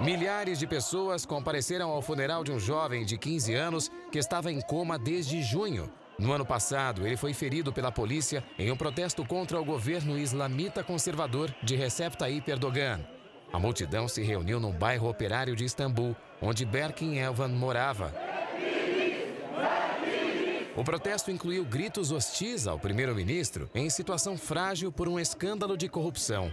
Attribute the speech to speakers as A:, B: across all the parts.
A: Milhares de pessoas compareceram ao funeral de um jovem de 15 anos que estava em coma desde junho. No ano passado, ele foi ferido pela polícia em um protesto contra o governo islamita conservador de Recep Tayyip Erdogan. A multidão se reuniu no bairro operário de Istambul, onde Berkin Elvan morava. O protesto incluiu gritos hostis ao primeiro-ministro em situação frágil por um escândalo de corrupção.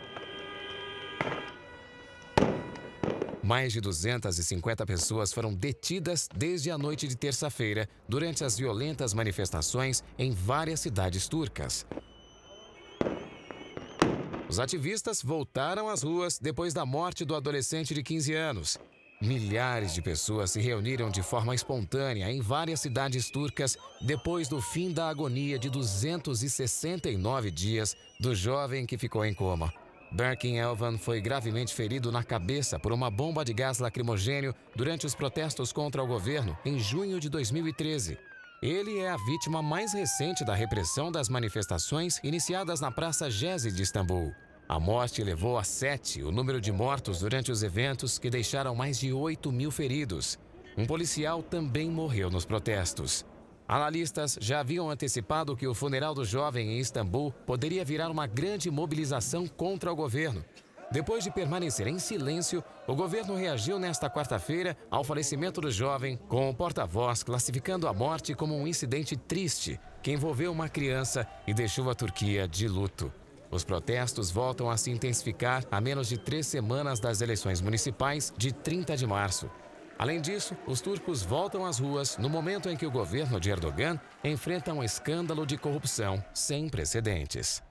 A: Mais de 250 pessoas foram detidas desde a noite de terça-feira durante as violentas manifestações em várias cidades turcas. Os ativistas voltaram às ruas depois da morte do adolescente de 15 anos. Milhares de pessoas se reuniram de forma espontânea em várias cidades turcas depois do fim da agonia de 269 dias do jovem que ficou em coma. Birkin Elvan foi gravemente ferido na cabeça por uma bomba de gás lacrimogênio durante os protestos contra o governo em junho de 2013. Ele é a vítima mais recente da repressão das manifestações iniciadas na Praça Gezi de Istambul. A morte levou a sete o número de mortos durante os eventos que deixaram mais de 8 mil feridos. Um policial também morreu nos protestos. Analistas já haviam antecipado que o funeral do jovem em Istambul poderia virar uma grande mobilização contra o governo. Depois de permanecer em silêncio, o governo reagiu nesta quarta-feira ao falecimento do jovem, com o porta-voz classificando a morte como um incidente triste que envolveu uma criança e deixou a Turquia de luto. Os protestos voltam a se intensificar a menos de três semanas das eleições municipais de 30 de março. Além disso, os turcos voltam às ruas no momento em que o governo de Erdogan enfrenta um escândalo de corrupção sem precedentes.